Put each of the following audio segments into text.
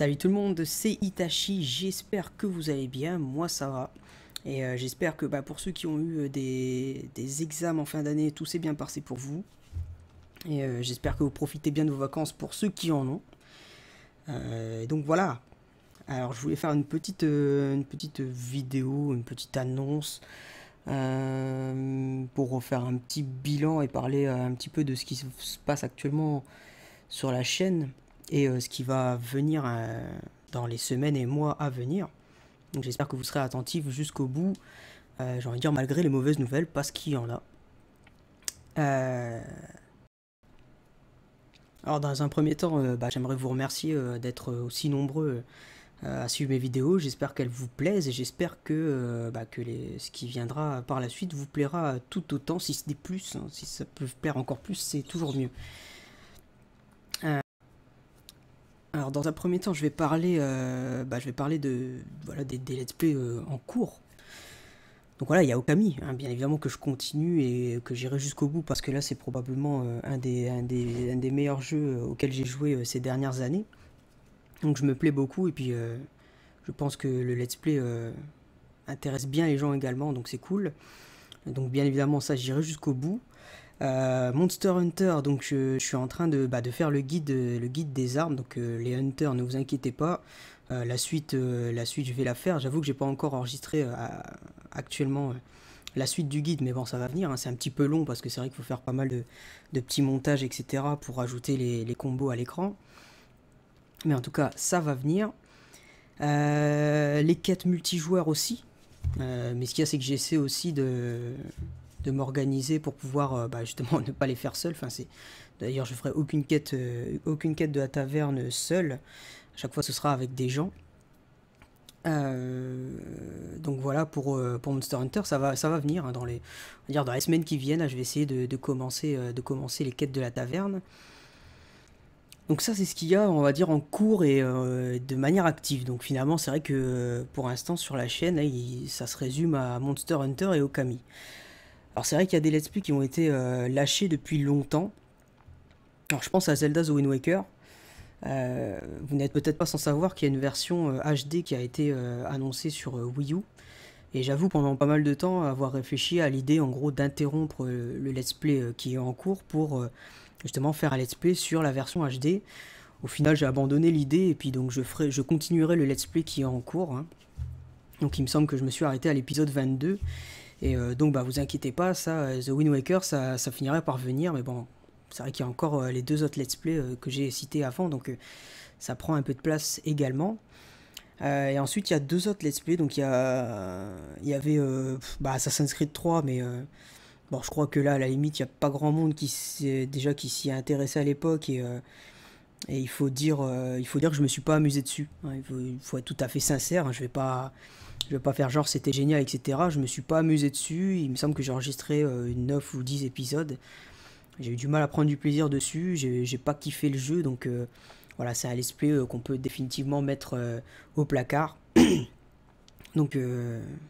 Salut tout le monde, c'est Itachi, j'espère que vous allez bien, moi ça va. Et euh, j'espère que bah, pour ceux qui ont eu euh, des, examens en fin d'année, tout s'est bien passé pour vous. Et euh, j'espère que vous profitez bien de vos vacances pour ceux qui en ont. donc voilà. Alors je voulais faire une petite, une petite vidéo, une petite annonce. pour refaire un petit bilan et parler un petit peu de ce qui se passe actuellement sur la chaîne et euh, ce qui va venir euh, dans les semaines et mois à venir. j'espère que vous serez attentifs jusqu'au bout, euh, j'ai envie de dire malgré les mauvaises nouvelles, parce qu'il y en a. Alors dans un premier temps, bah, j'aimerais vous remercier d'être aussi nombreux à suivre mes vidéos. J'espère qu'elles vous plaisent et j'espère que, bah, ce qui viendra par la suite vous plaira tout autant, si ce n'est plus. Hein. Si ça peut plaire encore plus, c'est toujours mieux. Alors dans un premier temps, je vais parler, euh, bah, je vais parler de voilà des, let's play euh, en cours. Donc voilà, il y a Okami, hein, bien évidemment que je continue et que j'irai jusqu'au bout parce que là c'est probablement euh, un, des, des, un, des, meilleurs jeux auxquels j'ai joué ces dernières années. Donc je me plais beaucoup et puis je pense que le let's play intéresse bien les gens également, donc c'est cool. Donc bien évidemment ça j'irai jusqu'au bout. Euh, Monster Hunter, donc je, suis en train bah, de, faire le guide, le guide des armes, donc euh, les Hunters, ne vous inquiétez pas. Euh, la, suite, la suite, je vais la faire. J'avoue que j'ai pas encore enregistré actuellement la suite du guide, mais bon, ça va venir. Hein. C'est un petit peu long parce que c'est vrai qu'il faut faire pas mal de, petits montages, etc., pour ajouter les, les combos à l'écran. Mais en tout cas, ça va venir. les quêtes multijoueurs aussi. mais ce qu'il y a, c'est que j'essaie aussi de de m'organiser pour pouvoir euh, bah, justement ne pas les faire seul. Enfin, D'ailleurs, je ferai aucune quête, euh, aucune quête de la taverne seule. À chaque fois, ce sera avec des gens. Euh, donc voilà pour, pour Monster Hunter, ça va, ça va venir hein, dans, les, dire dans semaines qui viennent. je vais essayer de, commencer, de commencer les quêtes de la taverne. Donc ça c'est ce qu'il y a on va dire en cours et de manière active. Donc finalement c'est vrai que pour l'instant sur la chaîne ça se résume à Monster Hunter et Okami. Alors c'est vrai qu'il y a des let's play qui ont été euh, lâchés depuis longtemps. Alors je pense à Zelda The Wind Waker. Euh, vous n'êtes peut-être pas sans savoir qu'il y a une version HD euh, qui a été annoncée sur Wii U. Et j'avoue pendant pas mal de temps avoir réfléchi à l'idée en gros d'interrompre le let's play qui est en cours pour justement faire un let's play sur la version HD. Au final j'ai abandonné l'idée et puis donc je, ferai, je continuerai le let's play qui est en cours. Hein. Donc il me semble que je me suis arrêté à l'épisode 22 et euh, donc, bah, vous inquiétez pas, ça, euh, The Wind Waker, ça, ça finirait par venir, mais bon, c'est vrai qu'il y a encore euh, les deux autres let's play que j'ai cités avant, donc ça prend un peu de place également. et ensuite, il y a deux autres let's play. Donc, il y, a, y avait bah, Assassin's Creed 3, mais bon, je crois que là, à la limite, il n'y a pas grand monde qui déjà qui s'y est intéressé à l'époque. Et, il, faut dire, il faut dire que je ne me suis pas amusé dessus. Hein, il, faut, être tout à fait sincère. Hein, je vais pas, je vais pas faire genre c'était génial, etc. Je me suis pas amusé dessus. Il me semble que j'ai enregistré 9 euh, ou 10 épisodes. J'ai eu du mal à prendre du plaisir dessus. J'ai pas kiffé le jeu. Donc euh, voilà, c'est un l'esprit euh, qu'on peut définitivement mettre au placard. donc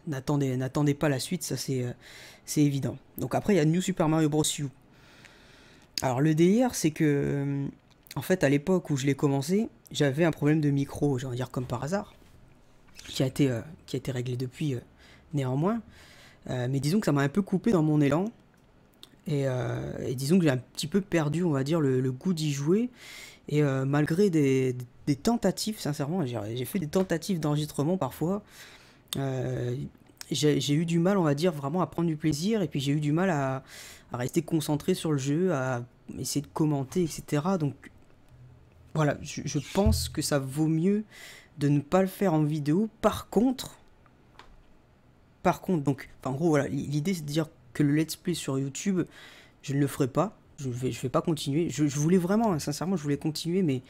n'attendez n'attendez pas la suite, ça c'est évident. Donc après, il y a New Super Mario Bros. U. Alors le délire, c'est que. En fait, à l'époque où je l'ai commencé, j'avais un problème de micro, j'ai dire comme par hasard qui a été, euh, qui a été réglé depuis euh, néanmoins. Euh, mais disons que ça m'a un peu coupé dans mon élan. Et, disons que j'ai un petit peu perdu, on va dire, le, goût d'y jouer. Et malgré des, des, tentatives, sincèrement, j'ai fait des tentatives d'enregistrement parfois. j'ai eu du mal, on va dire, vraiment à prendre du plaisir. Et puis j'ai eu du mal à, rester concentré sur le jeu, à essayer de commenter, etc. Donc voilà, je pense que ça vaut mieux de ne pas le faire en vidéo. Par contre, par contre, donc, en gros, voilà, l'idée c'est de dire que le let's play sur YouTube, je ne le ferai pas. Je ne vais, je vais pas continuer. Je, voulais vraiment, hein, sincèrement, je voulais continuer, mais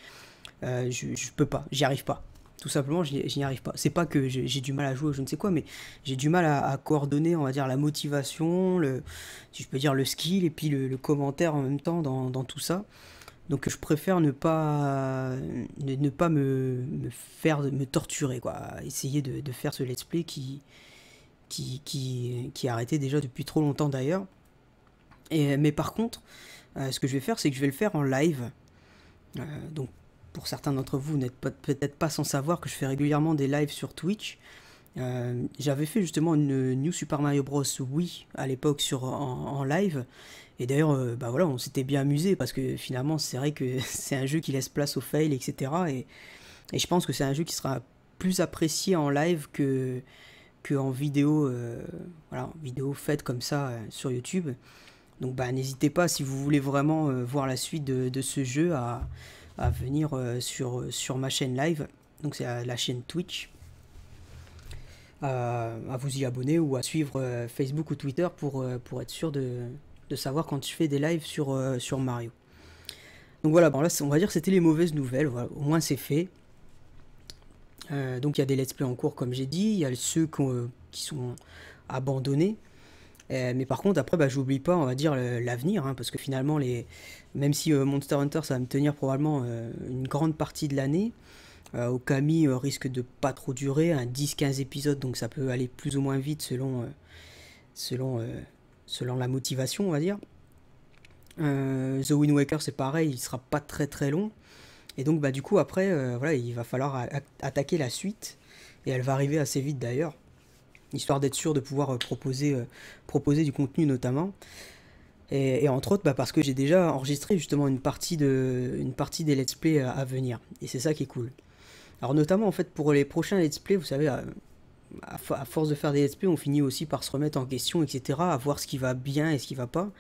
euh, je, ne peux pas. J'y arrive pas. Tout simplement, je n'y arrive pas. C'est pas que j'ai du mal à jouer, je ne sais quoi, mais j'ai du mal à, coordonner, on va dire, la motivation, le, si je peux dire, le skill et puis le, commentaire en même temps dans, dans tout ça. Donc je préfère ne pas, ne, pas me, faire me torturer, quoi. Essayer de, faire ce let's play qui, qui, qui, arrêté déjà depuis trop longtemps d'ailleurs. Et, mais par contre, euh, ce que je vais faire, c'est que je vais le faire en live. Euh, donc pour certains d'entre vous, vous n'êtes peut-être pas sans savoir que je fais régulièrement des lives sur Twitch. Euh, j'avais fait justement une New Super Mario Bros. Wii à l'époque sur en live. Et d'ailleurs, euh, bah voilà, on s'était bien amusé parce que finalement, c'est vrai que c'est un jeu qui laisse place au fail, etc. Et, je pense que c'est un jeu qui sera plus apprécié en live que, que en vidéo, euh, voilà, vidéo faite comme ça euh, sur YouTube. Donc bah, n'hésitez pas, si vous voulez vraiment voir la suite de, ce jeu, à, venir sur, sur ma chaîne live. Donc c'est la, chaîne Twitch. À, à vous y abonner ou à suivre Facebook ou Twitter pour, pour être sûr de, de savoir quand je fais des lives sur, euh, sur Mario. Donc voilà, là on va dire que c'était les mauvaises nouvelles, au moins c'est fait. Euh, donc il y a des let's play en cours comme j'ai dit, il y a ceux euh, qui, sont abandonnés. mais par contre après bah, j'oublie pas on va dire l'avenir hein, parce que finalement les même si Monster Hunter ça va me tenir probablement une grande partie de l'année, Okami risque de pas trop durer, un 10-15 épisodes donc ça peut aller plus ou moins vite selon selon selon la motivation, on va dire. Euh, The Wind Waker, c'est pareil, il sera pas très très long. Et donc, bah, du coup, après, euh, voilà, il va falloir attaquer la suite. Et elle va arriver assez vite d'ailleurs, histoire d'être sûr de pouvoir euh, proposer, proposer du contenu notamment. Et, entre autres, bah, parce que j'ai déjà enregistré justement une partie, de, une partie des let's play à, à venir. Et c'est ça qui est cool. Alors, notamment en fait, pour les prochains let's play, vous savez, à, force de faire des SP, on finit aussi par se remettre en question, etc., à voir ce qui va bien et ce qui va pas.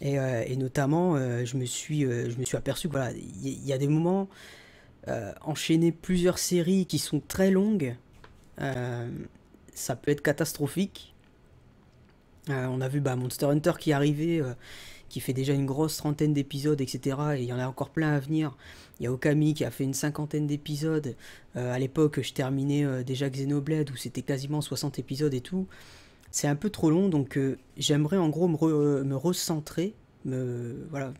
Et, euh, notamment, euh, je, me suis, euh, je me suis aperçu qu'il y, a des moments, enchaîner plusieurs séries qui sont très longues, ça peut être catastrophique. on a vu bah, Monster Hunter qui arrivait qui fait déjà une grosse trentaine d'épisodes, etc. Et il y en a encore plein à venir. Il y a Okami qui a fait une cinquantaine d'épisodes. Euh, à l'époque, je terminais euh, déjà Xenoblade où c'était quasiment 60 épisodes et tout. C'est un peu trop long, donc euh, j'aimerais en gros me, recentrer, me, voilà,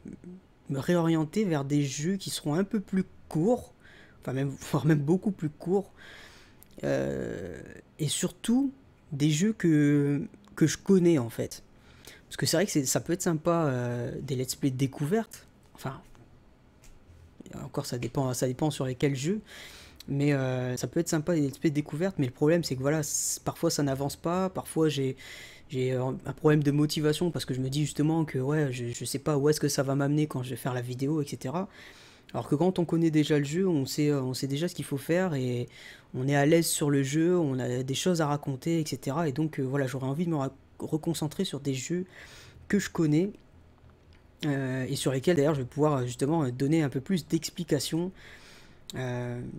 me réorienter vers des jeux qui seront un peu plus courts, enfin même, voire même beaucoup plus courts. et surtout des jeux que, que je connais en fait. Parce que c'est vrai que ça peut être sympa euh, des let's play de découverte. Enfin, encore ça dépend, ça dépend sur lesquels jeux. Mais euh, ça peut être sympa des let's play de découverte. Mais le problème c'est que voilà, parfois ça n'avance pas, parfois j'ai euh, un problème de motivation parce que je me dis justement que ouais, je, ne sais pas où est-ce que ça va m'amener quand je vais faire la vidéo, etc. Alors que quand on connaît déjà le jeu, on sait, déjà ce qu'il faut faire et on est à l'aise sur le jeu, on a des choses à raconter, etc. Et donc voilà, j'aurais envie de me, reconcentrer sur des jeux que je connais euh, et sur lesquels d'ailleurs je vais pouvoir euh, justement euh, donner un peu plus d'explications,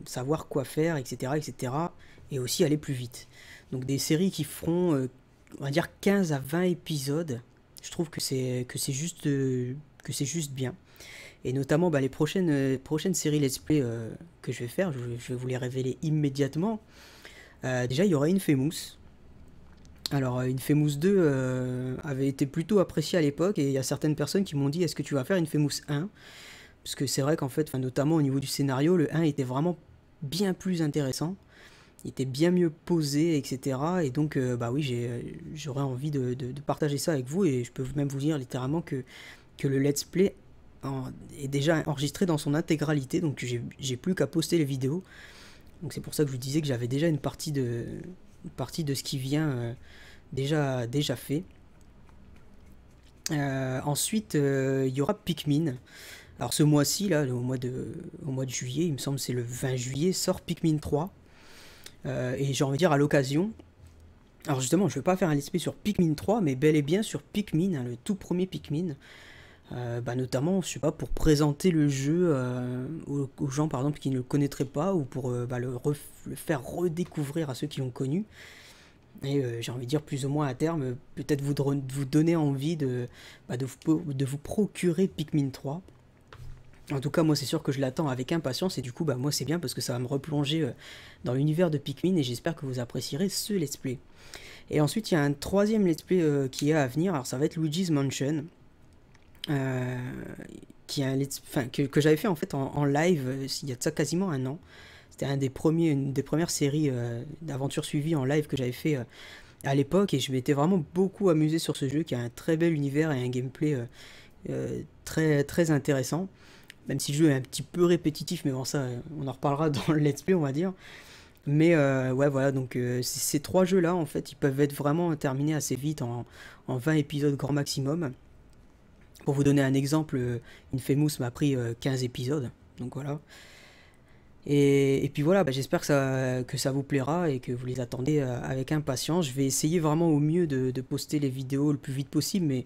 savoir quoi faire, etc., etc., et aussi aller plus vite. Donc des séries qui feront, on va dire, 15 à 20 épisodes, je trouve que c'est que c'est juste que c'est juste bien. Et notamment bah, les prochaines prochaines séries let's play que je vais faire, je, vais vous les révéler immédiatement. déjà, il y aura une alors, une euh, Infemous 2 euh, avait été plutôt appréciée à l'époque et il y a certaines personnes qui m'ont dit est-ce que tu vas faire une Fémousse 1 Parce que c'est vrai qu'en fait, notamment au niveau du scénario, le 1 était vraiment bien plus intéressant. Il était bien mieux posé, etc. Et donc, euh, bah oui, j'aurais envie de, partager ça avec vous et je peux même vous dire littéralement que, que le let's play est déjà enregistré dans son intégralité. Donc, j'ai plus qu'à poster les vidéos. Donc, c'est pour ça que je vous disais que j'avais déjà une partie de partie de ce qui vient euh, déjà, déjà fait. Euh, ensuite, euh, il y aura Pikmin. Alors ce mois-ci, là, au mois, de, au mois de juillet, il me semble c'est le 20 juillet, sort Pikmin 3. et j'ai envie de dire à l'occasion. Alors justement, je ne vais pas faire un esprit sur Pikmin 3, mais bel et bien sur Pikmin, hein, le tout premier Pikmin. Euh, bah, notamment, je pas, pour présenter le jeu euh, aux, gens par exemple qui ne le connaîtraient pas ou pour euh, bah, le, faire redécouvrir à ceux qui l'ont connu. Et j'ai envie de dire plus ou moins à terme, peut-être vous, vous donner envie de, bah, de, vous, procurer Pikmin 3. En tout cas, moi c'est sûr que je l'attends avec impatience et du coup, bah, moi c'est bien parce que ça va me replonger dans l'univers de Pikmin et j'espère que vous apprécierez ce let's play. Et ensuite, il y a un troisième let's play qui est à venir, alors ça va être Luigi's Mansion. Euh, qui que, que j'avais fait en fait en, live euh, il y a de ça quasiment un an. C'était un des premiers, une des premières séries euh, d'aventures suivies en live que j'avais fait à l'époque et je m'étais vraiment beaucoup amusé sur ce jeu qui a un très bel univers et un gameplay très très intéressant même si le jeu est un petit peu répétitif, mais bon, ça, on en reparlera dans le let's play, on va dire. Mais ouais, voilà, donc ces trois jeux-là, en fait, ils peuvent être vraiment terminés assez vite, en, en 20 épisodes grand maximum. Pour vous donner un exemple, une euh, Infamous m'a pris 15 euh, épisodes, donc voilà. Et, puis voilà, bah, j'espère que ça, que ça vous plaira et que vous les attendez euh, avec impatience. Je vais essayer vraiment au mieux de, poster les vidéos le plus vite possible, mais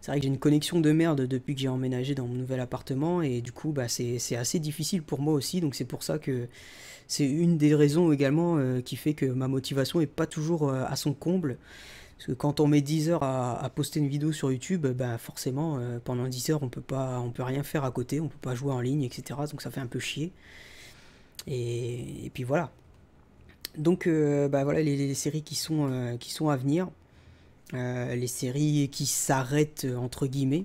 c'est vrai que j'ai une connexion de merde depuis que j'ai emménagé dans mon nouvel appartement et du coup bah, c'est assez difficile pour moi aussi donc c'est pour ça que c'est une des raisons également qui fait que ma motivation n'est pas toujours à son comble parce que quand on met 10 heures à, poster une vidéo sur YouTube, bah, forcément, euh, pendant 10 heures, on peut pas, on peut rien faire à côté, on peut pas jouer en ligne, etc. Donc ça fait un peu chier. Et, puis voilà. Donc euh, bah voilà les, séries qui sont, euh, qui sont à venir, les séries qui s'arrêtent entre guillemets.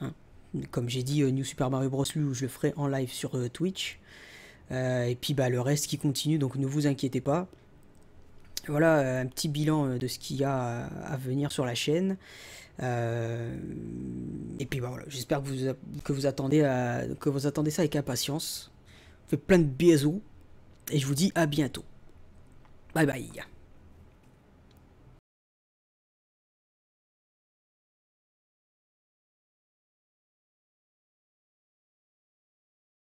Hein. Comme j'ai dit, New Super Mario Bros. Lui, je le ferai en live sur Twitch. et puis bah, le reste qui continue, donc ne vous inquiétez pas. Voilà un petit bilan euh, de ce qu'il y a à venir sur la chaîne. Euh, et puis bah, voilà, j'espère que vous, attendez que vous attendez ça avec impatience. Je plein de bisous et je vous dis à bientôt. Bye bye.